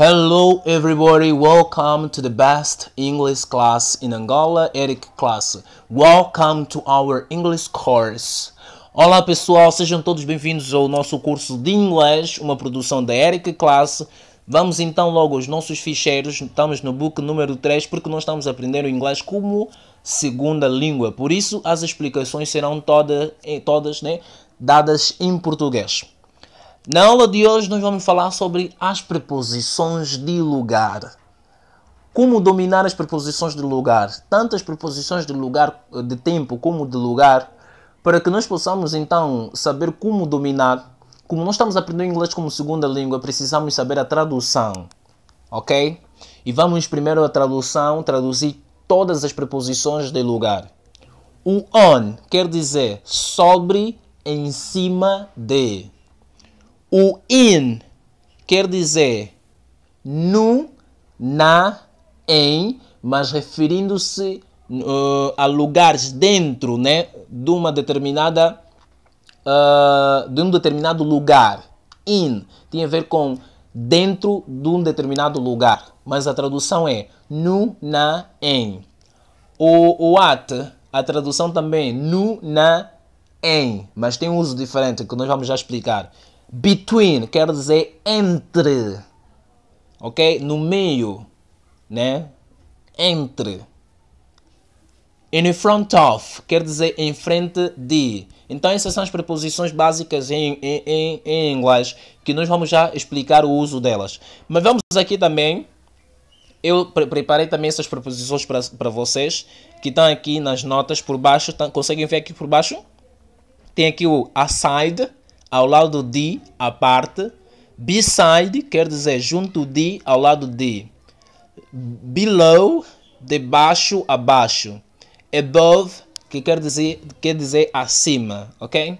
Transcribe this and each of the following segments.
Hello everybody, welcome to the best English class in Angola, Eric Class. Welcome to our English course. Olá pessoal, sejam todos bem-vindos ao nosso curso de inglês, uma produção da Eric Class. Vamos então logo aos nossos ficheiros, estamos no book número 3 porque nós estamos a aprender o inglês como segunda língua, por isso as explicações serão toda, eh, todas né, dadas em português. Na aula de hoje, nós vamos falar sobre as preposições de lugar. Como dominar as preposições de lugar, tanto as preposições de lugar de tempo como de lugar, para que nós possamos então saber como dominar. Como nós estamos aprendendo inglês como segunda língua, precisamos saber a tradução, ok? E vamos primeiro à tradução, traduzir todas as preposições de lugar. O on quer dizer sobre, em cima de. O in quer dizer no, na, em, mas referindo-se uh, a lugares dentro né, de uma determinada uh, de um determinado lugar. In tem a ver com dentro de um determinado lugar, mas a tradução é nu na, em. O, o at, a tradução também é nu na, em, mas tem um uso diferente que nós vamos já explicar. Between quer dizer entre, ok? No meio, né? Entre. In front of quer dizer em frente de. Então, essas são as preposições básicas em, em, em, em inglês que nós vamos já explicar o uso delas. Mas vamos aqui também. Eu pre preparei também essas preposições para vocês que estão aqui nas notas por baixo. Tão, tá, conseguem ver aqui por baixo? Tem aqui o aside, ao lado de, a parte. Beside quer dizer junto de, ao lado de. Below, debaixo, abaixo. Above, que quer dizer, quer dizer acima, ok?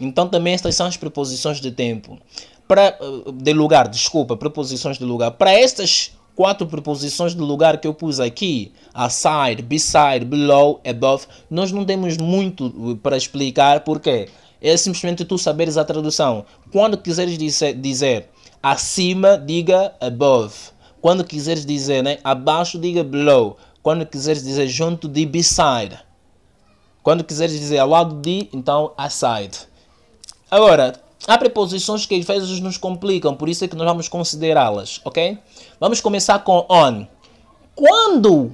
Então também estas são as preposições de tempo. Pra, eh, de lugar, desculpa, preposições de lugar. Para estas quatro preposições de lugar que eu pus aqui, aside, beside, below, above, nós não temos muito eh, para explicar porque quê é simplesmente tu saberes a tradução. Quando quiseres dizer, dizer acima, diga above. Quando quiseres dizer né, abaixo, diga below. Quando quiseres dizer junto de beside. Quando quiseres dizer ao lado de, então aside. Agora, há preposições que às vezes nos complicam, por isso é que nós vamos considerá-las, ok? Vamos começar com on. Quando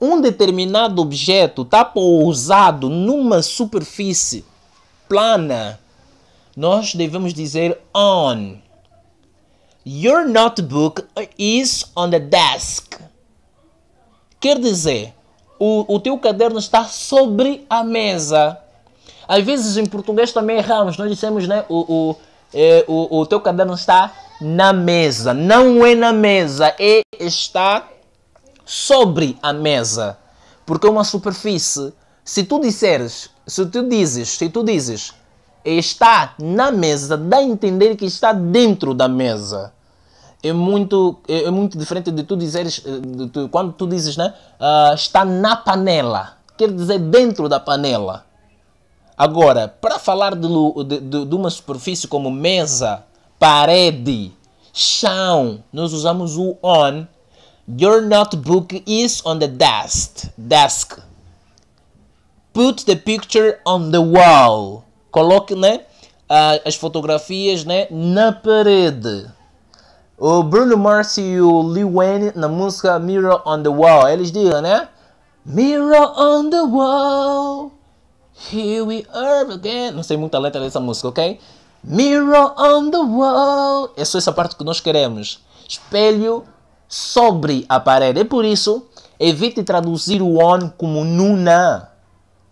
um determinado objeto está pousado numa superfície plana, nós devemos dizer on. Your notebook is on the desk. Quer dizer, o, o teu caderno está sobre a mesa. Às vezes em português também erramos, nós dissemos, né? O, o, é, o, o teu caderno está na mesa. Não é na mesa, é está sobre a mesa. Porque é uma superfície. Se tu disseres se tu dizes, se tu dizes, está na mesa, dá a entender que está dentro da mesa. É muito, é, é muito diferente de tu dizeres, eh, de tu, quando tu dizes, né? Uh, está na panela. Quer dizer, dentro da panela. Agora, para falar de, de, de, de uma superfície como mesa, parede, chão, nós usamos o on. Your notebook is on the desk. Desk. Put the picture on the wall. Coloque, né? As fotografias, né? Na parede. O Bruno Mars e o Lil Wayne na música Mirror on the Wall. Eles dizem, né? Mirror on the wall. Here we are again. Não sei muita letra dessa música, ok? Mirror on the wall. É só essa parte que nós queremos. Espelho sobre a parede. É por isso, evite traduzir o on como nuna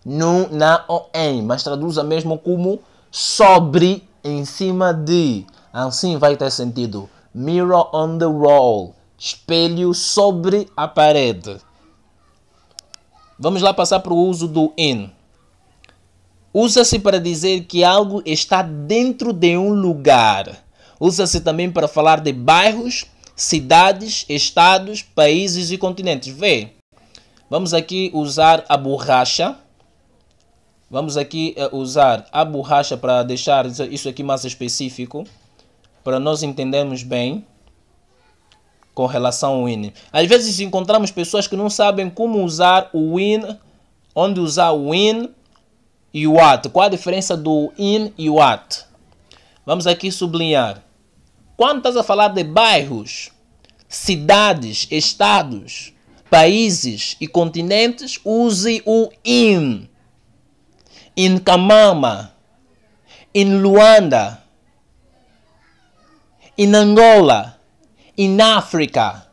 no, na ou em, mas traduza mesmo como sobre, em cima de. Assim vai ter sentido. Mirror on the wall. Espelho sobre a parede. Vamos lá passar para o uso do in. Usa-se para dizer que algo está dentro de um lugar. Usa-se também para falar de bairros, cidades, estados, países e continentes. Vê, vamos aqui usar a borracha Vamos aqui eh, usar a borracha para deixar isso aqui mais específico, para nós entendermos bem com relação ao win. Às vezes encontramos pessoas que não sabem como usar o win, onde usar o win e o at. Qual a diferença do in e o at? Vamos aqui sublinhar. Quando estás a falar de bairros, cidades, estados, países e continentes, use o in em Camama, em Luanda, em Angola, em África.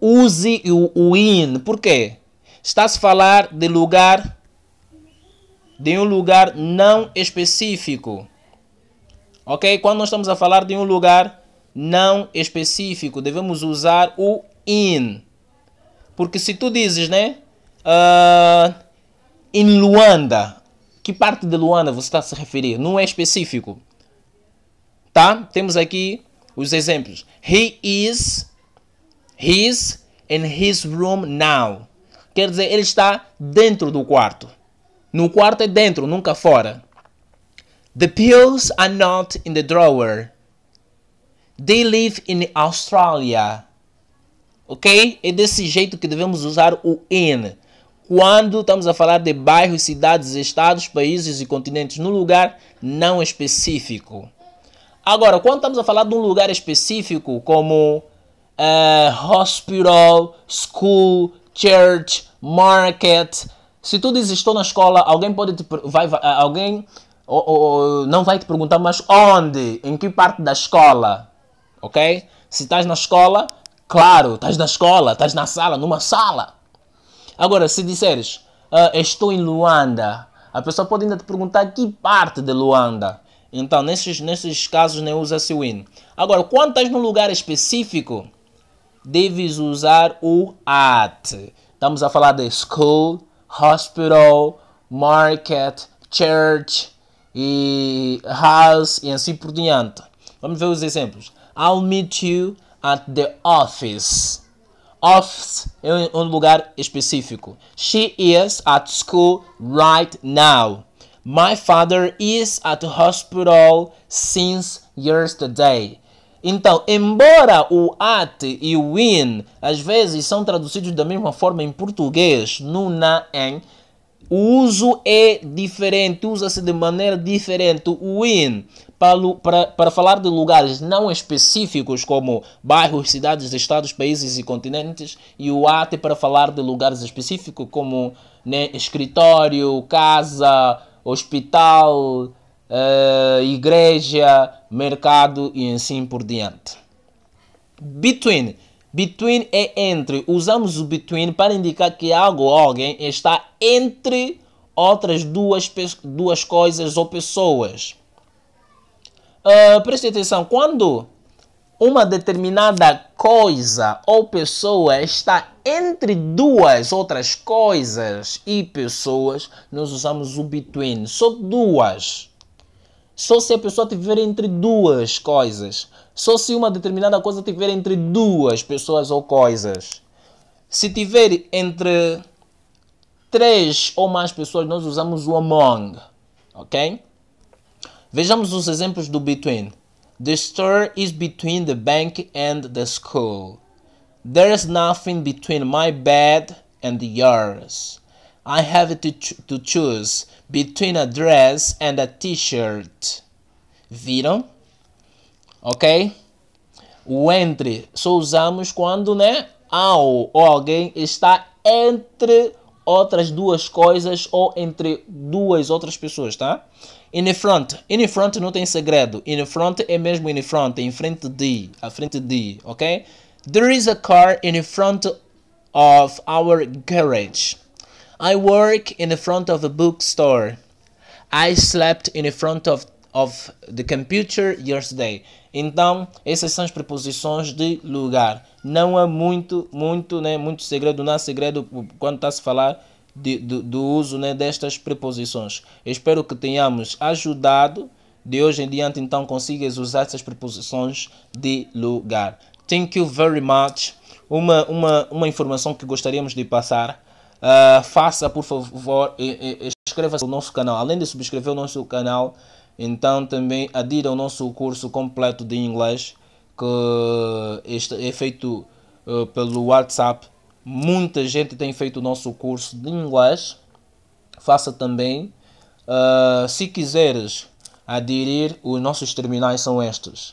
Use o, o in. Por quê? Está-se a falar de lugar, de um lugar não específico. Ok? Quando nós estamos a falar de um lugar não específico, devemos usar o in. Porque se tu dizes, né? Uh, ah, em Luanda, que parte de Luanda você está a se referir? Não é específico. Tá? Temos aqui os exemplos. He is, his, in his room now. Quer dizer, ele está dentro do quarto. No quarto é dentro, nunca fora. The pills are not in the drawer. They live in Australia. Ok? É desse jeito que devemos usar o in quando estamos a falar de bairros, cidades, estados, países e continentes num lugar não específico. Agora, quando estamos a falar de um lugar específico, como uh, hospital, school, church, market, se tu dizes estou na escola, alguém pode te vai, vai eh, alguém ou, ou, não vai te perguntar, mas onde? Em que parte da escola? Ok? Se estás na escola, claro, estás na escola, estás na sala, numa sala. Agora, se disseres, uh, estou em Luanda, a pessoa pode ainda te perguntar que parte de Luanda. Então, nesses, nesses casos, nem né, usa-se o in. Agora, quando estás num lugar específico, deves usar o at. Estamos a falar de school, hospital, market, church e house e assim por diante. Vamos ver os exemplos. I'll meet you at the office office em um lugar específico. She is at school right now. My father is at the hospital since yesterday. Então, embora o at e o in às vezes são traduzidos da mesma forma em português, no na em o uso é diferente, usa-se de maneira diferente. O in para, para, para falar de lugares não específicos como bairros, cidades, estados, países e continentes, e o at é para falar de lugares específicos como né, escritório, casa, hospital, uh, igreja, mercado e assim por diante. Between Between é entre. Usamos o between para indicar que algo ou alguém está entre outras duas, duas coisas ou pessoas. Uh, preste atenção, quando uma determinada coisa ou pessoa está entre duas outras coisas e pessoas, nós usamos o between. Só duas. Só se a pessoa tiver entre duas coisas. Só se uma determinada coisa tiver entre duas pessoas ou coisas. Se tiver entre três ou mais pessoas, nós usamos o among. Ok? Vejamos os exemplos do between. The store is between the bank and the school. There is nothing between my bed and yours. I have to, to choose Between a dress and a t-shirt. Viram? Ok? O entre só usamos quando, né? Ao ou alguém está entre outras duas coisas ou entre duas outras pessoas, tá? In front. In front não tem segredo. In front é mesmo in front, em frente de, à frente de, ok? There is a car in front of our garage. I work in the front of a bookstore. I slept in the front of, of the computer yesterday. Então, essas são as preposições de lugar. Não há muito, muito, né, muito segredo, não há segredo quando está a se falar de, do, do uso né, destas preposições. espero que tenhamos ajudado. De hoje em diante, então, consigas usar essas preposições de lugar. Thank you very much. Uma, uma, uma informação que gostaríamos de passar Uh, faça, por favor, inscreva-se no nosso canal. Além de subscrever o nosso canal, então também adira ao nosso curso completo de inglês que é feito uh, pelo WhatsApp. Muita gente tem feito o nosso curso de inglês. Faça também. Uh, se quiseres aderir, os nossos terminais são estes.